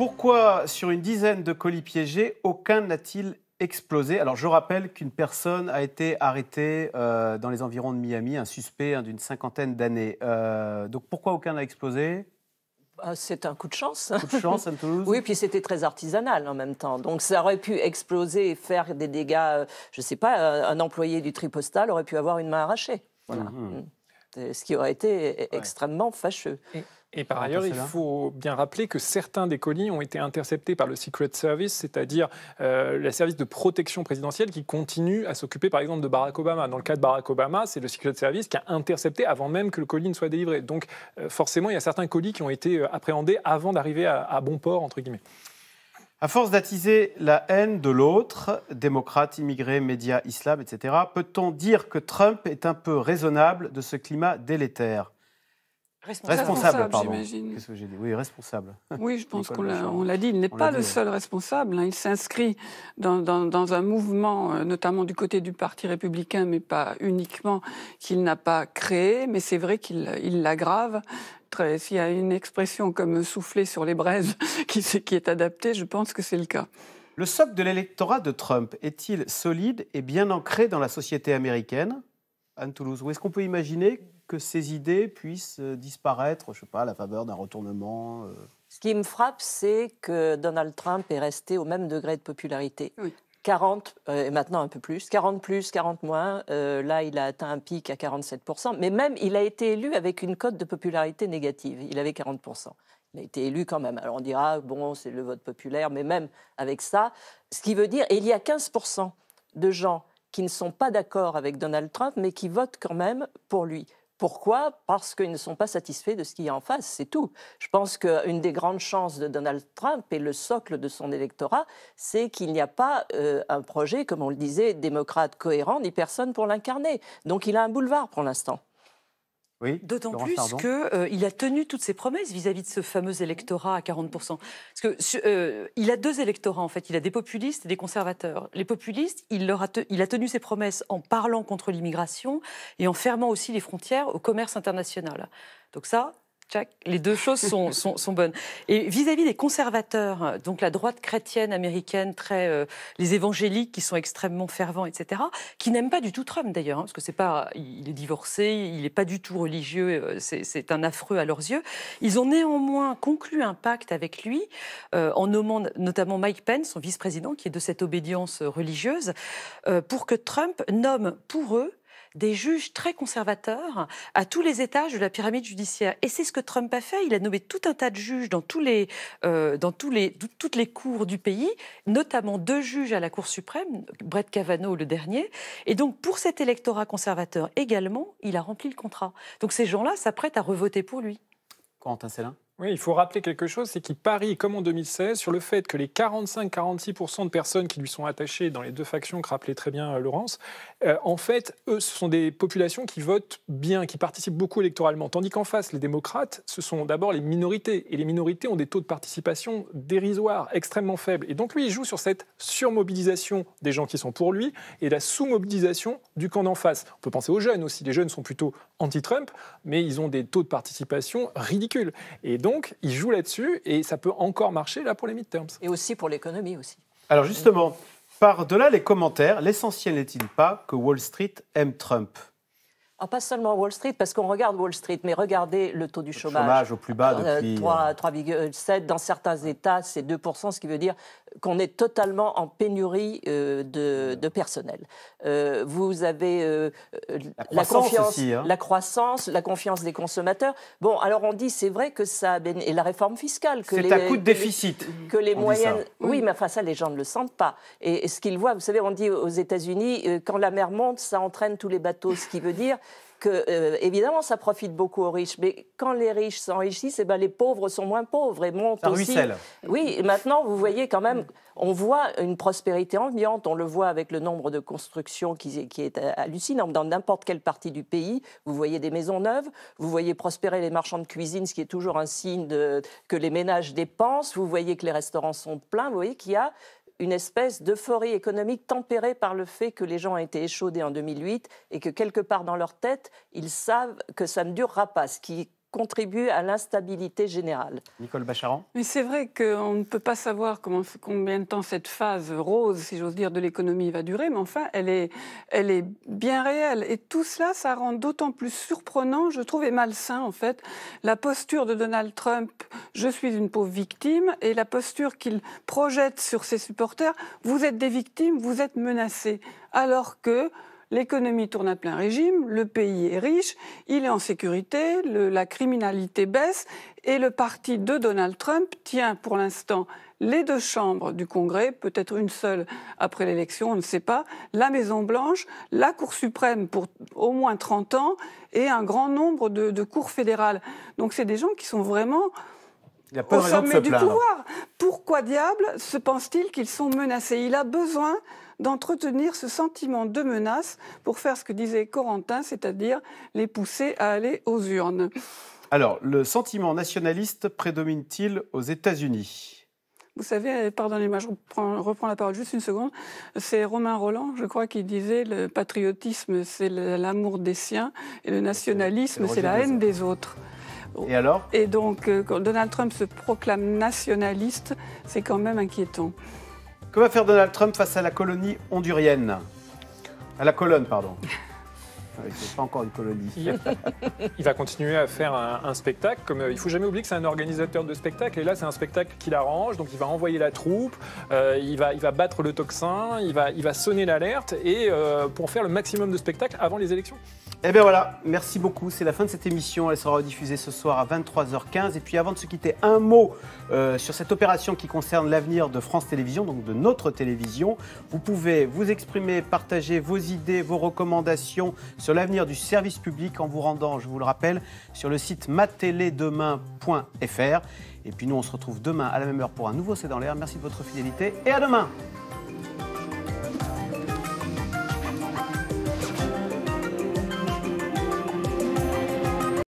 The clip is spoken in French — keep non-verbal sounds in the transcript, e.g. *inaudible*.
Pourquoi, sur une dizaine de colis piégés, aucun n'a-t-il explosé. Alors je rappelle qu'une personne a été arrêtée euh, dans les environs de Miami, un suspect hein, d'une cinquantaine d'années. Euh, donc pourquoi aucun n'a explosé ah, c'est un coup de chance. Coup de chance Toulouse. *laughs* oui, puis c'était très artisanal en même temps. Donc ça aurait pu exploser et faire des dégâts. Euh, je ne sais pas, un employé du tri postal aurait pu avoir une main arrachée. Voilà. Mhm. Mm. Euh, ce qui aurait été e-, extrêmement fâcheux. Et, par ailleurs, il faut bien rappeler que certains des colis ont été interceptés par le Secret Service, c'est-à-dire euh, le service de protection présidentielle qui continue à s'occuper par exemple de Barack Obama. Dans le cas de Barack Obama, c'est le Secret Service qui a intercepté avant même que le colis ne soit délivré. Donc euh, forcément, il y a certains colis qui ont été euh, appréhendés avant d'arriver à, à bon port, entre guillemets. À force d'attiser la haine de l'autre, démocrate, immigrés, médias, islam, etc., peut-on dire que Trump est un peu raisonnable de ce climat délétère Responsable, pardon. Qu'est-ce que j'ai dit Oui, responsable. Oui, je pense qu'on l'a dit. Il n'est pas le seul responsable. Hein. Il s'inscrit dans, un mouvement, euh, notamment du côté du Parti républicain, mais pas uniquement, qu'il n'a pas créé. Mais c'est vrai qu'il l'aggrave. S'il y a une expression comme souffler sur les braises *laughs* qui, qui est adaptée, je pense que c'est le cas. Le socle de l'électorat de Trump est-il solide et bien ancré dans la société américaine Anne Toulouse, ou est-ce qu'on peut imaginer que ces idées puissent euh, disparaître, je sais pas, à la faveur d'un retournement euh. Ce qui me frappe, c'est que Donald Trump est resté au même degré de popularité. 40, euh, et maintenant un peu plus, 40 plus, 40 moins. là, il a atteint un pic à 47%. Mais même, il a été élu avec une cote de popularité négative. Il avait 40%. Il a été élu quand même. Alors on dira, ah, bon, c'est le vote populaire, mais même avec ça, ce qui veut dire, et il y a 15% de gens qui ne sont pas d'accord avec Donald Trump, mais qui votent quand même pour lui. Pourquoi Parce qu'ils ne sont pas satisfaits de ce qu'il y a en face, c'est tout. Je pense qu'une des grandes chances de Donald Trump et le socle de son électorat, c'est qu'il n'y a pas euh, un projet, comme on le disait, démocrate cohérent, ni personne pour l'incarner. Donc il a un boulevard pour l'instant. D'autant plus qu'il euh, il a tenu toutes ses promesses vis-à-vis de ce fameux électorat à 40%. Parce que euh, il a deux électorats en fait, il a des populistes et des conservateurs. Les populistes, il, leur a, il a tenu ses promesses en parlant contre l'immigration et en fermant aussi les frontières au commerce international. Donc ça, les deux choses *laughs* sont, bonnes. Et vis-à-vis des conservateurs, donc la droite chrétienne américaine, très, euh, les évangéliques qui sont extrêmement fervents, etc., qui n'aiment pas du tout Trump d'ailleurs, hein, parce que c'est pas, il est divorcé, il n'est pas du tout religieux, euh, c'est un affreux à leurs yeux. Ils ont néanmoins conclu un pacte avec lui euh, en nommant notamment Mike Pence, son vice-président, qui est de cette obédience religieuse, pour que Trump nomme pour eux des juges très conservateurs à tous les étages de la pyramide judiciaire. Et c'est ce que Trump a fait. Il a nommé tout un tas de juges dans, euh, toutes les cours du pays, notamment deux juges à la Cour suprême, Brett Kavanaugh le dernier. Et donc, pour cet électorat conservateur également, il a rempli le contrat. Donc, ces gens-là s'apprêtent à revoter pour lui. Quentin Célin oui, il faut rappeler quelque chose, c'est qu'il parie, comme en 2016, sur le fait que les 45-46% de personnes qui lui sont attachées dans les deux factions que rappelait très bien euh, Laurence, euh, en fait, eux, ce sont des populations qui votent bien, qui participent beaucoup électoralement. Tandis qu'en face, les démocrates, ce sont d'abord les minorités. Et les minorités ont des taux de participation dérisoires, extrêmement faibles. Et donc lui, il joue sur cette surmobilisation des gens qui sont pour lui et la sous-mobilisation du camp d'en face. On peut penser aux jeunes aussi. Les jeunes sont plutôt anti-Trump, mais ils ont des taux de participation ridicules. Et donc, donc, joue là-dessus et ça peut encore marcher là pour les midterms. Et aussi pour l'économie aussi. Alors justement, par-delà les commentaires, l'essentiel n'est-il pas que Wall Street aime Trump ah, pas seulement Wall Street, parce qu'on regarde Wall Street, mais regardez le taux du chômage. chômage au plus bas euh, depuis... 3,7, euh, dans certains États, c'est 2%, ce qui veut dire qu'on est totalement en pénurie euh, de, personnel. vous avez la, confiance, hein. la croissance, la confiance des consommateurs. Bon, alors on dit, c'est vrai que ça... Et la réforme fiscale... que C'est à coût de déficit. Que les moyennes... Oui, mais enfin ça, les gens ne le sentent pas. et ce qu'ils voient, vous savez, on dit aux États-Unis, quand la mer monte, ça entraîne tous les bateaux, ce qui veut dire... Euh, évidemment ça profite beaucoup aux riches, mais quand les riches s'enrichissent, eh ben, les pauvres sont moins pauvres et montent aussi. Ruisselle. Oui, maintenant vous voyez quand même, on voit une prospérité ambiante, on le voit avec le nombre de constructions qui, qui est euh, hallucinant. Dans n'importe quelle partie du pays, vous voyez des maisons neuves, vous voyez prospérer les marchands de cuisine, ce qui est toujours un signe de, que les ménages dépensent, vous voyez que les restaurants sont pleins, vous voyez qu'il y a une espèce d'euphorie économique tempérée par le fait que les gens ont été échaudés en 2008 et que quelque part dans leur tête, ils savent que ça ne durera pas, ce qui contribue à l'instabilité générale. Nicole Bacharan Mais c'est vrai qu'on ne peut pas savoir combien de temps cette phase rose, si j'ose dire, de l'économie va durer, mais enfin, elle est, elle est bien réelle. Et tout cela, ça rend d'autant plus surprenant, je trouve, et malsain, en fait, la posture de Donald Trump, je suis une pauvre victime, et la posture qu'il projette sur ses supporters, vous êtes des victimes, vous êtes menacés. Alors que l'économie tourne à plein régime, le pays est riche, il est en sécurité, la criminalité baisse, et le parti de Donald Trump tient pour l'instant les deux chambres du Congrès, peut-être une seule après l'élection, on ne sait pas, la Maison-Blanche, la Cour suprême pour au moins 30 ans et un grand nombre de, cours fédérales. Donc c'est des gens qui sont vraiment... au sommet du pouvoir. Pourquoi diable se pense-t-il qu'ils sont menacés Il a besoin d'entretenir ce sentiment de menace pour faire ce que disait Corentin, c'est-à-dire les pousser à aller aux urnes. Alors, le sentiment nationaliste prédomine-t-il aux États-Unis vous savez, pardonnez-moi, je reprends, la parole juste une seconde. C'est Romain Roland, je crois, qui disait le patriotisme, c'est l'amour des siens, et le nationalisme, c'est la haine des autres. Et alors Et donc, euh, quand Donald Trump se proclame nationaliste, c'est quand même inquiétant. Que va faire Donald Trump face à la colonie hondurienne À la colonne, pardon. C'est *laughs* ah, pas encore une colonie. Il va continuer à faire un, spectacle. Comme, euh, il faut jamais oublier que c'est un organisateur de spectacle. Et là, c'est un spectacle qu'il arrange. Donc, il va envoyer la troupe, euh, il, va, battre le tocsin, il va, il va sonner l'alerte et euh, pour faire le maximum de spectacles avant les élections. Eh bien voilà, merci beaucoup. C'est la fin de cette émission. Elle sera rediffusée ce soir à 23h15. Et puis avant de se quitter, un mot euh, sur cette opération qui concerne l'avenir de France Télévisions, donc de notre télévision. Vous pouvez vous exprimer, partager vos idées, vos recommandations sur l'avenir du service public en vous rendant, je vous le rappelle, sur le site mateledemain.fr. Et puis nous, on se retrouve demain à la même heure pour un nouveau C'est dans l'air. Merci de votre fidélité et à demain.